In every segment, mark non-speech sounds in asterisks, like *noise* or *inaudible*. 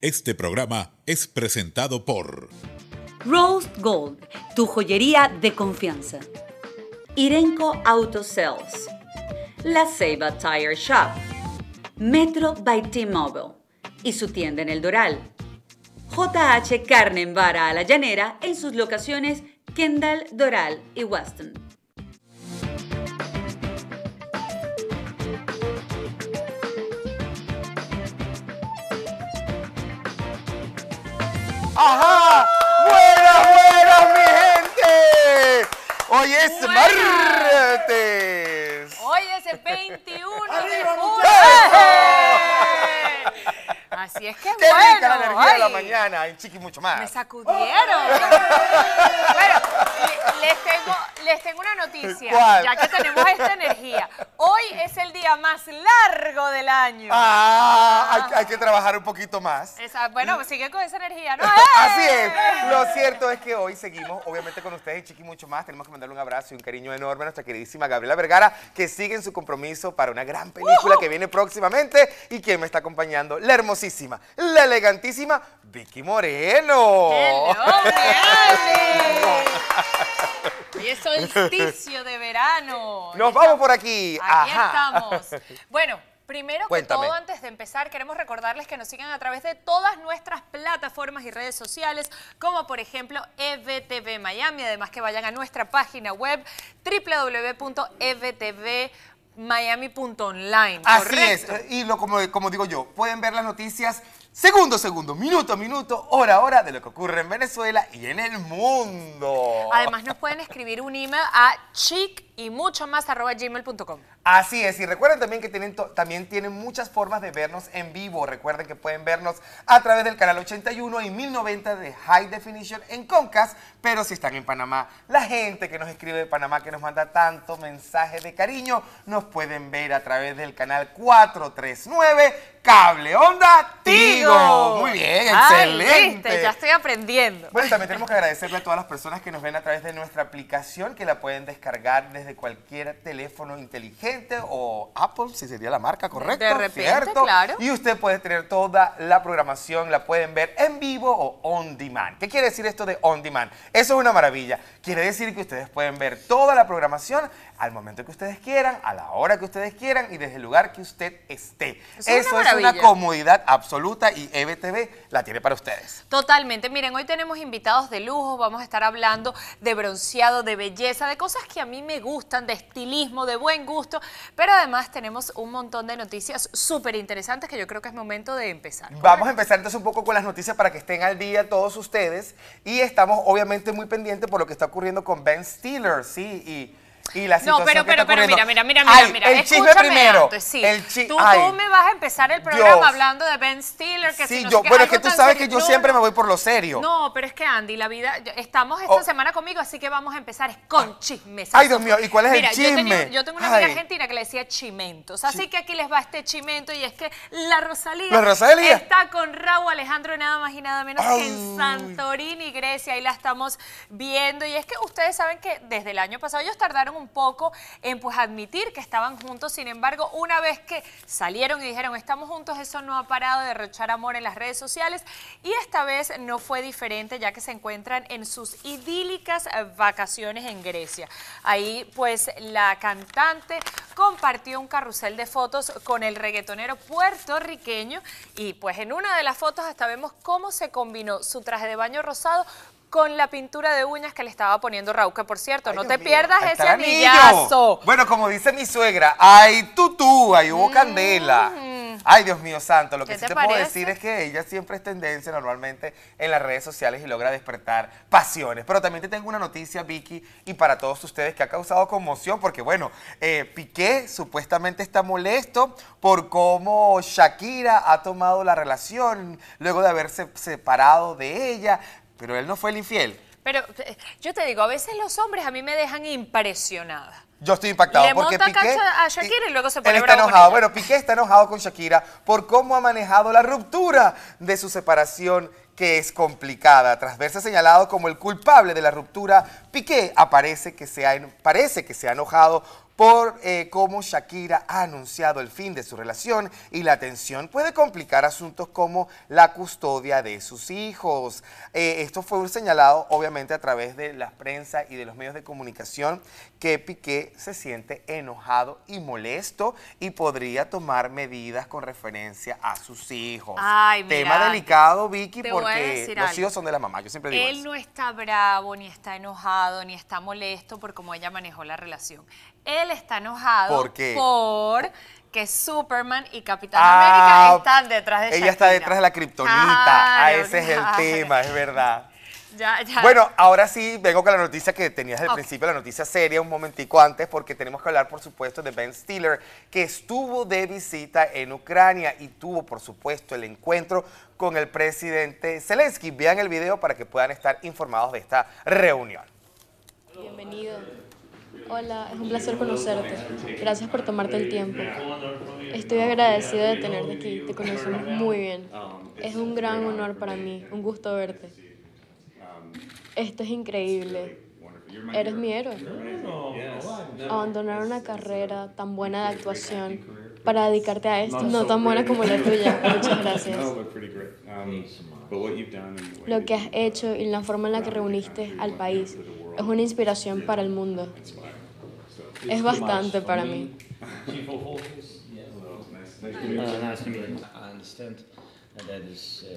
Este programa es presentado por Rose Gold, tu joyería de confianza. Irenco Auto Sales. La Ceiba Tire Shop. Metro by T-Mobile. Y su tienda en el Doral. JH Carne en Vara a la Llanera en sus locaciones Kendall, Doral y Weston. Ajá. Buenas, buenas, mi gente. Hoy es martes. Hoy es el 21 de julio. Así es que Qué bueno. Qué la energía de la mañana en Chiqui mucho más. Me sacudieron. *laughs* Bueno, les tengo, les tengo una noticia. ¿Cuál? Ya que tenemos esta energía es el día más largo del año. Ah, ah. hay, que trabajar un poquito más. bueno, mm. sigue con esa energía, ¿no? *laughs* Así es. ¡Eh! Lo cierto es que hoy seguimos, obviamente, con ustedes, y Chiqui, mucho más. Tenemos que mandarle un abrazo y un cariño enorme a nuestra queridísima Gabriela Vergara, que sigue en su compromiso para una gran película que viene próximamente. Y quien me está acompañando, la hermosísima, la elegantísima Vicky Moreno. ¡Qué Hello, *laughs* Y es solsticio de verano. Nos vamos por aquí. Aquí estamos. Bueno, Primero que todo, antes de empezar, queremos recordarles que nos sigan a través de todas nuestras plataformas y redes sociales, como por ejemplo EVTV Miami. Además que vayan a nuestra página web www.evtvmiami.online. Así es, y lo, como, como digo yo, pueden ver las noticias Segundo segundo, minuto a minuto, hora hora de lo que ocurre en Venezuela y en el mundo. Además nos pueden escribir un email a chic y mucho más arroba gmail.com. Así es, y recuerden también que tienen también tienen muchas formas de vernos en vivo. Recuerden que pueden vernos a través del canal 81 y 1090 de High Definition en Concast, pero si están en Panamá, la gente que nos escribe de Panamá, que nos manda tanto mensaje de cariño, nos pueden ver a través del canal 439 Cable Onda Tigo. Muy bien, excelente. ya estoy aprendiendo. Bueno, también tenemos que agradecerle a todas las personas que nos ven a través de nuestra aplicación, que la pueden descargar desde cualquier teléfono inteligente o Apple, si sería la marca, correcta, De ¿cierto? claro. Y usted puede tener toda la programación, la pueden ver en vivo o on demand. ¿Qué quiere decir esto de on demand? Eso es una maravilla. Quiere decir que ustedes pueden ver toda la programación al momento que ustedes quieran, a la hora que ustedes quieran y desde el lugar que usted esté. Eso, es una comodidad absoluta y EBTV la tiene para ustedes. Totalmente. Miren, hoy tenemos invitados de lujo, vamos a estar hablando de bronceado, de belleza, de cosas que a mí me gustan, de estilismo, de buen gusto pero además tenemos un montón de noticias súper interesantes que yo creo que es momento de empezar. Vamos a empezar entonces un poco con las noticias para que estén al día todos ustedes y estamos obviamente muy pendientes por lo que está ocurriendo con Ben Stiller, sí, y y la situación No, pero, pero, pero, mira, mira, mira, mira, El chisme primero. tú, me vas a empezar el programa hablando de Ben Stiller. Que sí, si no yo, bueno, es que tú sabes que yo siempre me voy por lo serio. No, pero es que Andy, la vida, estamos esta oh. semana conmigo, así que vamos a empezar con chismes. Ay, Dios mío, ¿y cuál es el chisme? Yo, yo tengo una amiga argentina que le decía chimentos, así que aquí les va este chimento y es que la Rosalía, la Rosalía. está con Raúl Alejandro nada más y nada menos que en Santorini, Grecia, ahí la estamos viendo y es que ustedes saben que desde el año pasado ellos tardaron un poco en pues admitir que estaban juntos, sin embargo, una vez que salieron y dijeron estamos juntos, eso no ha parado de derrochar amor en las redes sociales y esta vez no fue diferente ya que se encuentran en sus idílicas eh, vacaciones en Grecia. Ahí pues la cantante compartió un carrusel de fotos con el reggaetonero puertorriqueño y pues en una de las fotos hasta vemos cómo se combinó su traje de baño rosado con la pintura de uñas que le estaba poniendo Raúl, que por cierto, no te pierdas ese anillazo. Bueno, como dice mi suegra, hay tutú, hay hubo mm. candela. Ay, Dios mío santo, lo que sí te, puedo decir es que ella siempre es tendencia normalmente en las redes sociales y logra despertar pasiones. Pero también te tengo una noticia, Vicky, y para todos ustedes que ha causado conmoción, porque bueno, eh, Piqué supuestamente está molesto por cómo Shakira ha tomado la relación luego de haberse separado de ella. Pero él no fue el infiel. Pero eh, yo te digo, a veces los hombres a mí me dejan impresionada. Yo estoy impactado Le porque monta a Shakira y luego se pone está enojado. Bueno, Piqué está enojado con Shakira por cómo ha manejado la ruptura de su separación que es complicada. Tras verse señalado como el culpable de la ruptura Piqué aparece que se ha, parece que se ha enojado por eh, cómo Shakira ha anunciado el fin de su relación y la tensión puede complicar asuntos como la custodia de sus hijos. Eh, esto fue señalado obviamente a través de la prensa y de los medios de comunicación que Piqué se siente enojado y molesto y podría tomar medidas con referencia a sus hijos. Ay, Tema delicado, Vicky, porque los hijos son de la mamá, Él no está bravo ni está enojado ni está molesto por cómo ella manejó la relación. Él está enojado ¿Por que Superman y Capitán ah, América están detrás de ella. Ella está detrás de la kriptonita. Ah, ese es el tema, es verdad. *laughs* Ya, ya. Bueno, ahora sí vengo con la noticia que tenías al principio, la noticia seria, un momentico antes, porque tenemos que hablar, por supuesto, de Ben Stiller, que estuvo de visita en Ucrania y tuvo, por supuesto, el encuentro con el presidente Zelensky. Vean el video para que puedan estar informados de esta reunión. Bienvenido. Hola, es un placer conocerte. Gracias por tomarte el tiempo. Estoy agradecido de tenerte aquí. Te conocemos muy bien. Es un gran honor para mí. Un gusto verte. Esto es increíble. Eres mi héroe. Abandonar una carrera tan buena de actuación para dedicarte a esto, no tan buena como la tuya. Muchas gracias. Lo que has hecho y la forma en la que reuniste al país es una inspiración para el mundo. Es bastante para mí.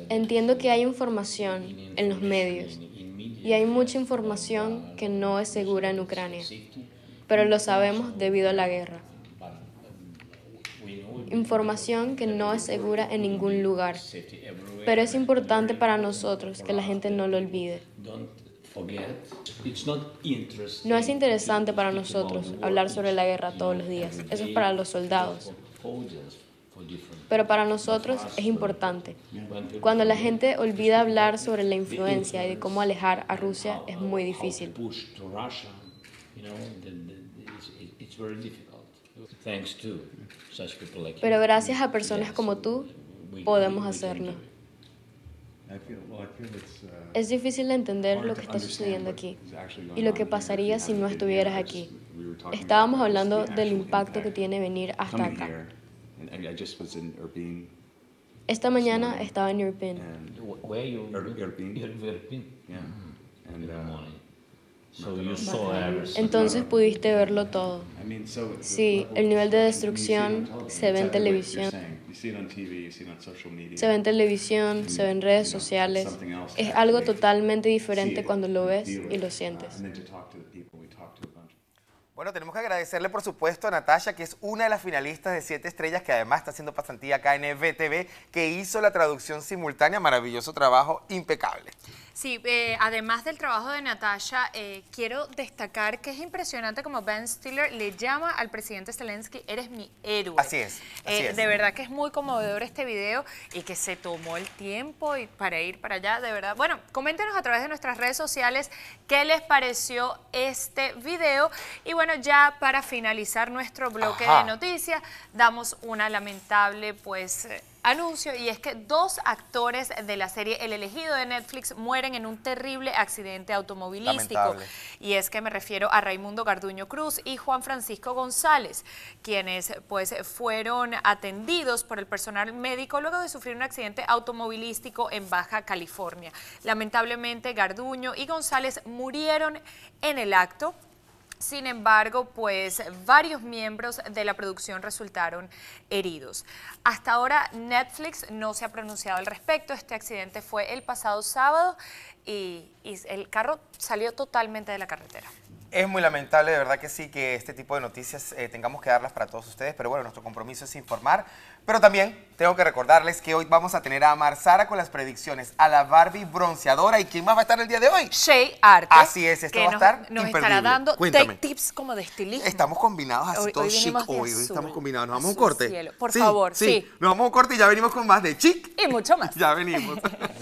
Entiendo que hay información en los medios y hay mucha información que no es segura en Ucrania, pero lo sabemos debido a la guerra. Información que no es segura en ningún lugar, pero es importante para nosotros que la gente no lo olvide. No es interesante para nosotros hablar sobre la guerra todos los días. Eso es para los soldados. Pero para nosotros es importante. Cuando la gente olvida hablar sobre la influencia y de cómo alejar a Rusia, es muy difícil. Pero gracias a personas como tú, podemos hacerlo. Uh, es difícil entender lo que está sucediendo aquí y lo que pasaría si no estuvieras aquí. Estábamos hablando del impacto que tiene venir hasta acá. Esta mañana estaba en Irpin. Er-, mm-hmm. uh, Entonces pudiste verlo todo. Sí, el nivel de destrucción se ve en televisión. Se ve en televisión, se ve en redes sociales. Es algo totalmente diferente cuando lo ves y lo uh, sientes. Bueno, tenemos que agradecerle por supuesto a Natasha, que es una de las finalistas de Siete Estrellas, que además está haciendo pasantía acá en VTV, e que hizo la traducción simultánea, maravilloso trabajo, impecable. Sí, eh, además del trabajo de Natasha, eh, quiero destacar que es impresionante como Ben Stiller le llama al presidente Zelensky, eres mi héroe. Eh, así es. De verdad que es muy conmovedor este video y que se tomó el tiempo y para ir para allá, de verdad. Bueno, coméntenos a través de nuestras redes sociales qué les pareció este video. Y bueno, ya para finalizar nuestro bloque de noticias, damos una lamentable pues anuncio y es que dos actores de la serie El elegido de Netflix mueren en un terrible accidente automovilístico. Y es que me refiero a Raimundo Garduño Cruz y Juan Francisco González, quienes pues fueron atendidos por el personal médico luego de sufrir un accidente automovilístico en Baja California. Lamentablemente Garduño y González murieron en el acto sin embargo, pues varios miembros de la producción resultaron heridos. Hasta ahora Netflix no se ha pronunciado al respecto. Este accidente fue el pasado sábado y, y el carro salió totalmente de la carretera. Es muy lamentable, de verdad que sí, que este tipo de noticias eh, tengamos que darlas para todos ustedes, pero bueno, nuestro compromiso es informar. Pero también tengo que recordarles que hoy vamos a tener a Amar Sara con las predicciones, a la Barbie bronceadora. ¿Y quién más va a estar el día de hoy? Shay Art Así es, esto va a estar nos, nos estará dando tips como de estilismo. Estamos combinados así, todo chic hoy. estamos combinados. Nos vamos a un corte. Por favor, sí. sí. Nos vamos a un corte y ya venimos con más de chic. Y mucho más. *laughs* ya venimos. *laughs*